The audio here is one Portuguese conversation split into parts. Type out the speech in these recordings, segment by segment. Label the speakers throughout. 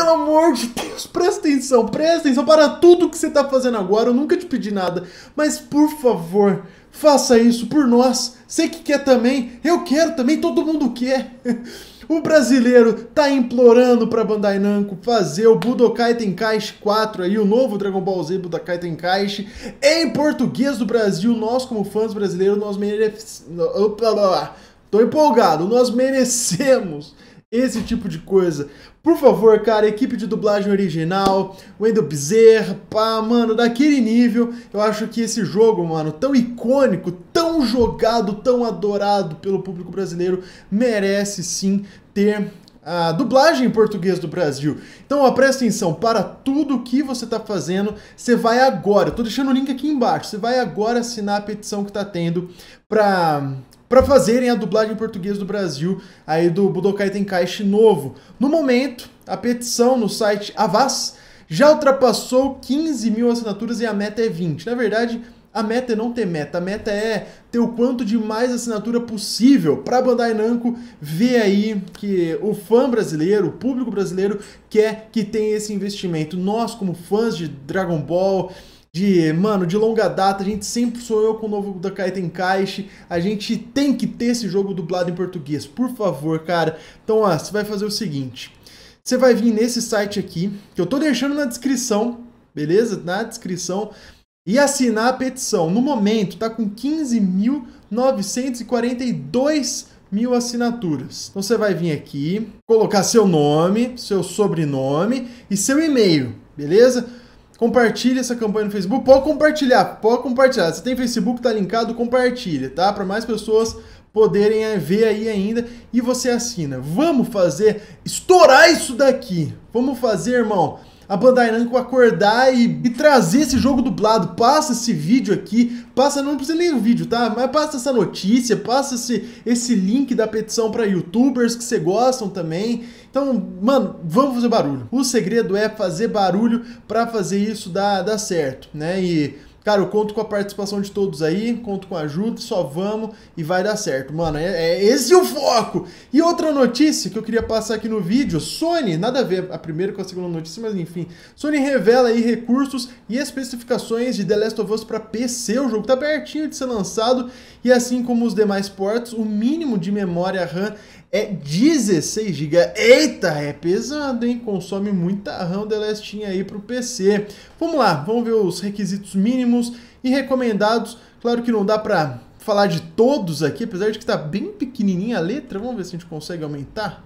Speaker 1: pelo amor de Deus, presta atenção, presta atenção para tudo que você está fazendo agora. Eu nunca te pedi nada, mas por favor, faça isso por nós. Você que quer também, eu quero também, todo mundo quer. O brasileiro tá implorando pra Bandai Namco fazer o Budokai Tenkaichi 4 aí, o novo Dragon Ball Z Budokai Tenkaichi em português do Brasil. Nós, como fãs brasileiros, nós merecemos... Tô empolgado, nós merecemos esse tipo de coisa. Por favor, cara, equipe de dublagem original, Wendel Bezerra, pá, mano, daquele nível, eu acho que esse jogo, mano, tão icônico, tão jogado, tão adorado pelo público brasileiro, merece sim ter a dublagem em português do Brasil. Então, ó, presta atenção, para tudo que você está fazendo, você vai agora, eu tô deixando o link aqui embaixo, você vai agora assinar a petição que está tendo para para fazerem a dublagem em português do Brasil aí do Budokai Tenkaichi novo. No momento, a petição no site Avaz já ultrapassou 15 mil assinaturas e a meta é 20. Na verdade, a meta é não ter meta, a meta é ter o quanto de mais assinatura possível para a Bandai Namco ver aí que o fã brasileiro, o público brasileiro quer que tenha esse investimento. Nós, como fãs de Dragon Ball, de, mano, de longa data, a gente sempre sonhou com o novo Da Kaiten caixa a gente tem que ter esse jogo dublado em português, por favor, cara. Então, ó, você vai fazer o seguinte, você vai vir nesse site aqui, que eu tô deixando na descrição, beleza? Na descrição, e assinar a petição. No momento, tá com 15.942 mil assinaturas. Então você vai vir aqui, colocar seu nome, seu sobrenome e seu e-mail, beleza? Compartilhe essa campanha no Facebook. Pode compartilhar, pode compartilhar. Se tem Facebook, tá linkado, compartilha, tá? Para mais pessoas poderem eh, ver aí ainda. E você assina. Vamos fazer, estourar isso daqui. Vamos fazer, irmão a Bandai Namco acordar e, e, trazer esse jogo dublado. Passa esse vídeo aqui, passa, não precisa nem o vídeo, tá? Mas passa essa notícia, passa esse, esse link da petição para youtubers que você gostam também. Então, mano, vamos fazer barulho. O segredo é fazer barulho para fazer isso dar, dar certo, né? E Cara, eu conto com a participação de todos aí, conto com a ajuda, só vamos e vai dar certo. Mano, é, é esse o foco! E outra notícia que eu queria passar aqui no vídeo, Sony, nada a ver a primeira com a segunda notícia, mas enfim, Sony revela aí recursos e especificações de The Last of Us para PC, o jogo tá pertinho de ser lançado, e assim como os demais portos, o mínimo de memória RAM é 16 GB. Eita, é pesado, hein? Consome muita RAM o The Last aí pro PC. Vamos lá, vamos ver os requisitos mínimos e recomendados. Claro que não dá para falar de todos aqui, apesar de que está bem pequenininha a letra. Vamos ver se a gente consegue aumentar.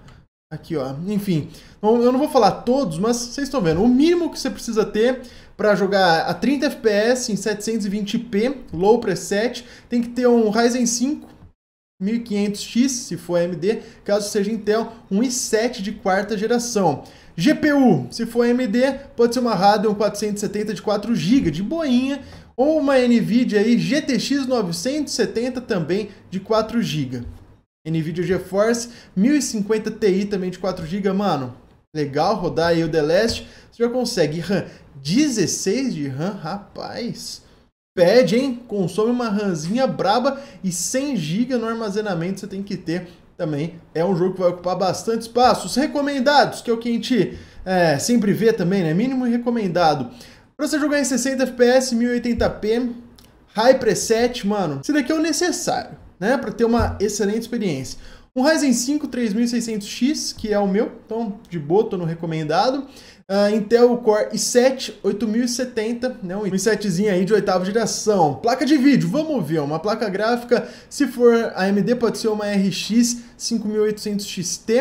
Speaker 1: Aqui, ó. Enfim, eu não vou falar todos, mas vocês estão vendo. O mínimo que você precisa ter para jogar a 30 FPS em 720p, low preset, tem que ter um Ryzen 5 1500X, se for AMD, caso seja Intel, um i7 de quarta geração. GPU, se for AMD, pode ser uma Radeon 470 de 4 GB, de boinha, ou uma NVIDIA aí, GTX 970 também de 4 GB. NVIDIA GeForce 1050 Ti também de 4 GB, mano. Legal, rodar aí o The Last, você já consegue RAM 16 de RAM, rapaz pede, hein? Consome uma ranzinha braba e 100 GB no armazenamento você tem que ter também. É um jogo que vai ocupar bastante espaço. Os recomendados, que é o que a gente é, sempre vê também, né? Mínimo recomendado. Pra você jogar em 60 FPS, 1080p, high preset, mano, isso daqui é o necessário, né? Pra ter uma excelente experiência. Um Ryzen 5 3600X, que é o meu, então de boa, tô no recomendado. Uh, Intel Core i7 8070, né, um i7zinho aí de oitava geração. Placa de vídeo, vamos ver, uma placa gráfica, se for AMD pode ser uma RX 5800 XT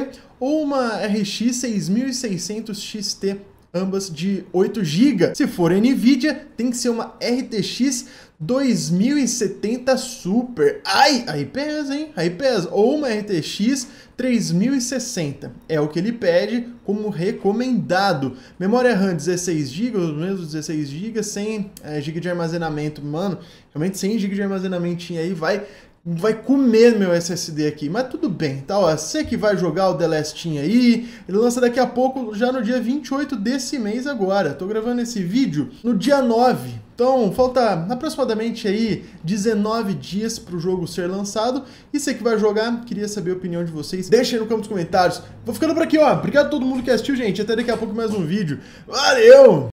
Speaker 1: ou uma RX 6600 XT ambas de 8 GB. Se for NVIDIA, tem que ser uma RTX 2070 Super. Ai, aí pesa, hein? Aí pesa. Ou uma RTX 3060. É o que ele pede como recomendado. Memória RAM 16 GB, ou menos 16 GB, 100 GB de armazenamento. Mano, realmente 100 GB de armazenamento aí vai vai comer meu SSD aqui. Mas tudo bem, tá? Ó, você que vai jogar o The Last aí, ele lança daqui a pouco, já no dia 28 desse mês agora. Tô gravando esse vídeo no dia 9. Então, falta aproximadamente aí 19 dias para o jogo ser lançado. E você que vai jogar, queria saber a opinião de vocês. Deixa aí no campo dos comentários. Vou ficando por aqui, ó. Obrigado a todo mundo que assistiu, gente. Até daqui a pouco mais um vídeo. Valeu!